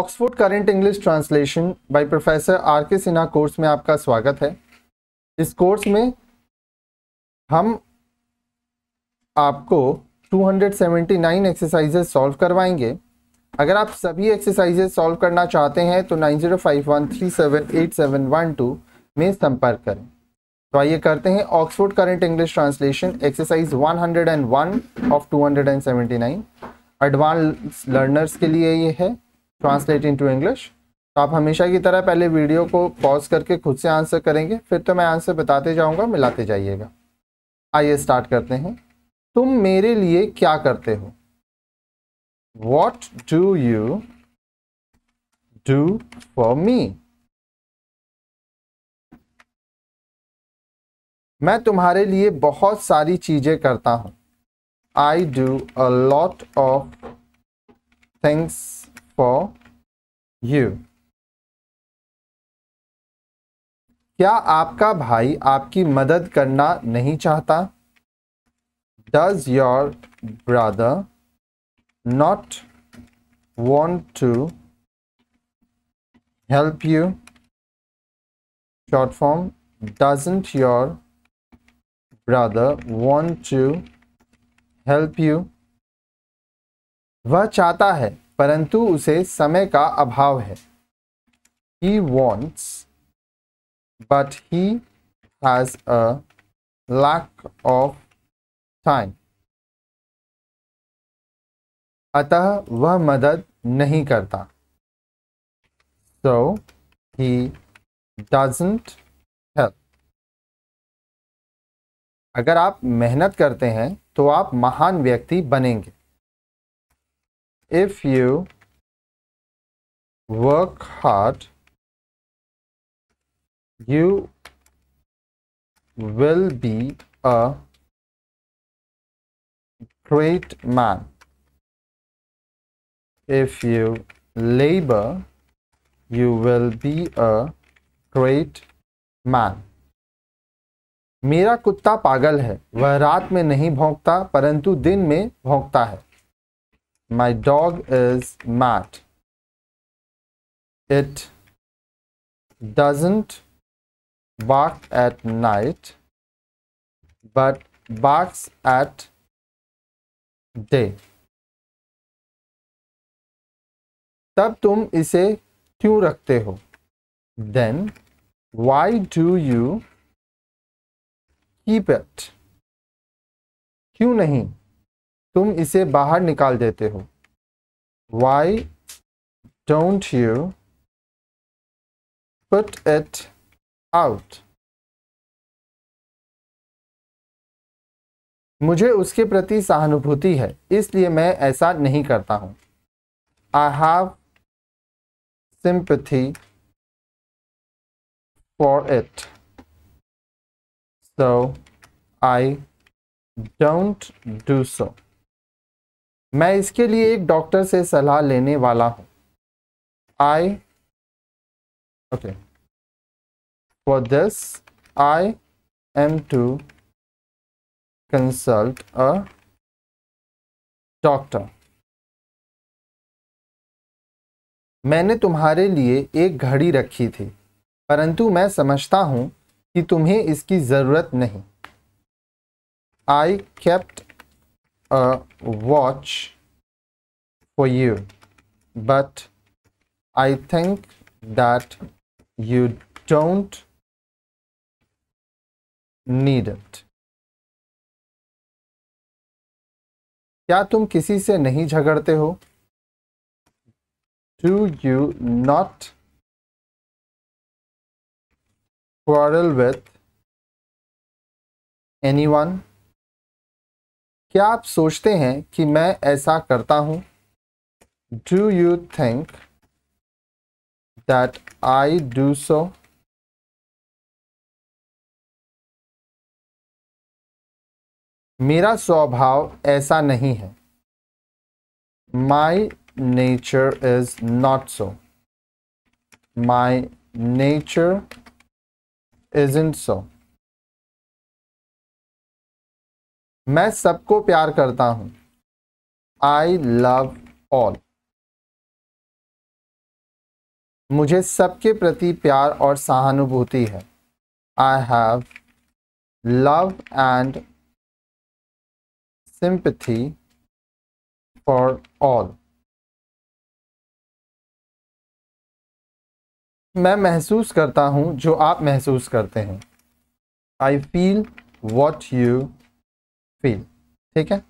Oxford current English translation by professor R K Sinha course में आपका स्वागत है इस कोर्स में हम आपको 279 एक्सरसाइजेस सॉल्व करवाएंगे अगर आप सभी एक्सरसाइजेस सॉल्व करना चाहते हैं तो 9051378712 में संपर्क करें तो आइए करते हैं Oxford current English translation exercise 101 of 279 advance learners के लिए ये है ट्रांसलेट टू इंग्लिश तो आप हमेशा की तरह पहले वीडियो को पॉज करके खुद से आंसर करेंगे फिर तो मैं आंसर बताते जाऊंगा मिलाते जाइएगा आइए स्टार्ट करते हैं तुम मेरे लिए क्या करते हो what do you do for me मैं तुम्हारे लिए बहुत सारी चीज़ें करता हूं I do a lot of things for you क्या आपका भाई आपकी मदद करना नहीं चाहता does your brother not want to help you short form doesn't your brother want to help you वह चाहता है परंतु उसे समय का अभाव है he wants but he has a lack of time अतः वह मदद नहीं करता सो ही डजेंट हेल्प अगर आप मेहनत करते हैं तो आप महान व्यक्ति बनेंगे if you work hard you will be a great man if you labor you will be a great man मेरा कुत्ता पागल है वह रात में नहीं भौंकता परंतु दिन में भौंकता है My dog is Matt. It doesn't bark at night but barks at day. तब तुम इसे क्यों रखते हो Why do you keep it? क्यों नहीं तुम इसे बाहर निकाल देते हो why don't you put it out मुझे उसके प्रति सहानुभूति है इसलिए मैं ऐसा नहीं करता हूं I have sympathy for it so I don't do so मैं इसके लिए एक डॉक्टर से सलाह लेने वाला हूँ I okay for this I am to consult a doctor मैंने तुम्हारे लिए एक घड़ी रखी थी परंतु मैं समझता हूँ कि तुम्हें इसकी ज़रूरत नहीं I kept a watch for you, but I think that you don't need it. क्या तुम किसी से नहीं झगड़ते हो do you not quarrel with anyone क्या आप सोचते हैं कि मैं ऐसा करता हूँ do you think that I do so मेरा स्वभाव ऐसा नहीं है my nature is not so my nature is in so मैं सबको प्यार करता हूँ आई लव ऑल मुझे सबके प्रति प्यार और सहानुभूति है I have love and sympathy for all मैं महसूस करता हूँ जो आप महसूस करते हैं I feel what you feel ठीक है